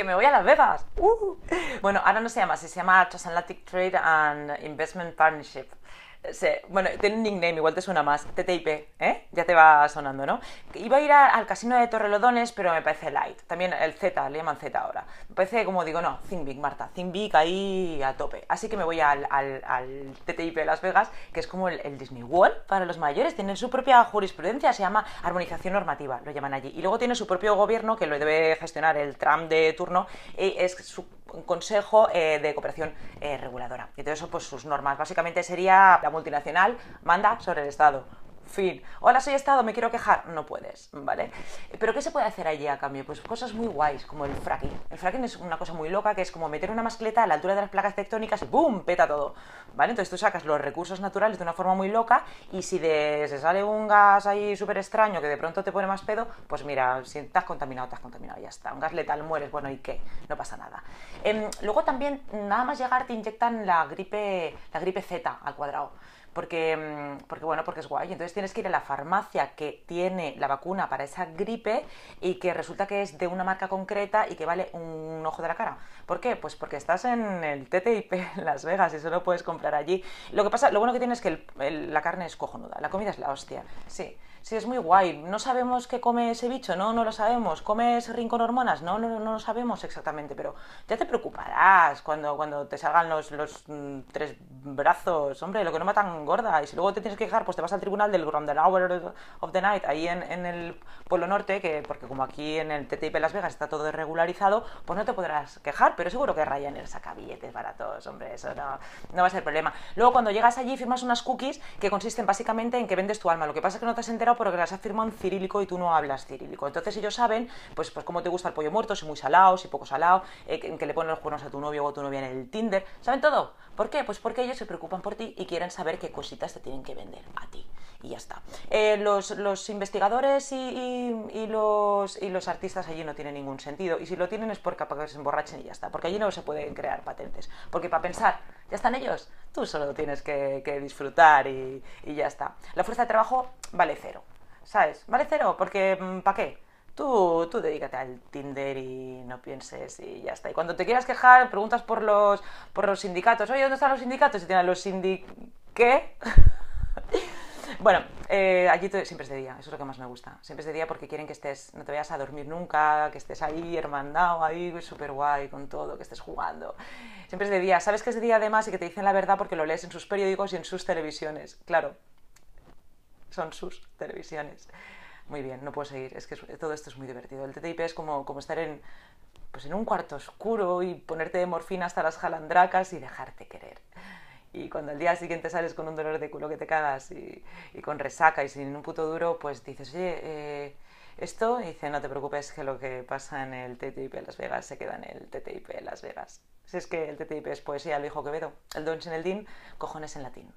que me voy a Las bebas uh. Bueno, ahora no se llama así, se llama Transatlantic Trade and Investment Partnership bueno, tiene un nickname, igual te suena más. TTIP, ¿eh? Ya te va sonando, ¿no? Iba a ir al casino de Torrelodones, pero me parece light. También el Z, le llaman Z ahora. Me parece, como digo, no, Think Big, Marta. Think Big ahí a tope. Así que me voy al, al, TTIP de Las Vegas, que es como el, Disney World para los mayores. Tiene su propia jurisprudencia, se llama armonización normativa, lo llaman allí. Y luego tiene su propio gobierno que lo debe gestionar el tram de turno. Y es su Consejo eh, de Cooperación eh, Reguladora. Y todo eso, pues sus normas. Básicamente sería la multinacional manda sobre el Estado. Fin. Hola, soy Estado, me quiero quejar. No puedes, ¿vale? Pero ¿qué se puede hacer allí a cambio? Pues cosas muy guays, como el fracking. El fracking es una cosa muy loca que es como meter una mascleta a la altura de las placas tectónicas y ¡boom! peta todo, ¿vale? Entonces tú sacas los recursos naturales de una forma muy loca y si se sale un gas ahí súper extraño que de pronto te pone más pedo, pues mira, si estás contaminado, estás contaminado, ya está. Un gas letal, mueres, bueno, ¿y qué? No pasa nada. Em, luego también, nada más llegar, te inyectan la gripe, la gripe Z al cuadrado porque, mm, porque bueno, porque es guay. Entonces tienes que ir a la farmacia que tiene la vacuna para esa gripe y que resulta que es de una marca concreta y que vale un ojo de la cara. ¿Por qué? Pues porque estás en el TTIP en Las Vegas y solo puedes comprar allí. Lo que pasa, lo bueno que tienes es que la carne es cojonuda, la comida es la hostia, sí. Sí, es muy guay. No sabemos qué come ese bicho, no, no lo sabemos. come ese rincón hormonas? No, no, no lo sabemos exactamente, pero ya te preocuparás cuando, cuando te salgan los, los mm, tres brazos. Hombre, lo que no matan gorda Y si luego te tienes que quejar, pues te vas al tribunal del Grand Hour of the Night, ahí en, el Pueblo Norte, que porque como aquí en el TTIP Las Vegas está todo regularizado, pues no te podrás quejar, pero seguro que el saca billetes baratos, hombre, eso no, no va a ser problema. Luego cuando llegas allí firmas unas cookies que consisten básicamente en que vendes tu alma. Lo que pasa es que no te has enterado porque las ha firmado en cirílico y tú no hablas cirílico. Entonces ellos saben, pues, pues cómo te gusta el pollo muerto, si muy salado, si poco salado, eh, en que, le ponen los cuernos a tu novio o a tu novia en el Tinder. ¿Saben todo? ¿Por qué? Pues porque ellos se preocupan por ti y quieren saber que cositas te tienen que vender a ti. Y ya está. Eh, los, investigadores y, los, los artistas allí no tienen ningún sentido. Y si lo tienen es porque para se emborrachen y ya está. Porque allí no se pueden crear patentes. Porque para pensar, ya están ellos. Tú solo tienes que, disfrutar y, ya está. La fuerza de trabajo vale cero. ¿Sabes? Vale cero. Porque mm, ¿para qué? Tú, tú, dedícate al Tinder y no pienses y ya está. Y cuando te quieras quejar, preguntas por los, por los sindicatos. Oye, ¿dónde están los sindicatos? Y tienen los sindicatos ¿Qué? bueno, eh, allí siempre es de día, eso es lo que más me gusta. Siempre es de día porque quieren que estés, no te vayas a dormir nunca, que estés ahí hermandado, ahí súper guay con todo, que estés jugando. Siempre es de día. Sabes que es de día además y que te dicen la verdad porque lo lees en sus periódicos y en sus televisiones. Claro, son sus televisiones. Muy bien, no puedo seguir, es que todo esto es muy divertido. El TTIP es como, como estar en, pues en un cuarto oscuro y ponerte de morfina hasta las jalandracas y dejarte querer y cuando al día siguiente sales con un dolor de culo que te cagas y, con resaca y sin un puto duro, pues dices, oye, eh, esto, y dice, no te preocupes que lo que pasa en el TTIP Las Vegas se queda en el TTIP Las Vegas. Si es que el TTIP es poesía, lo dijo Quevedo, el Don en el DIN, cojones en latín.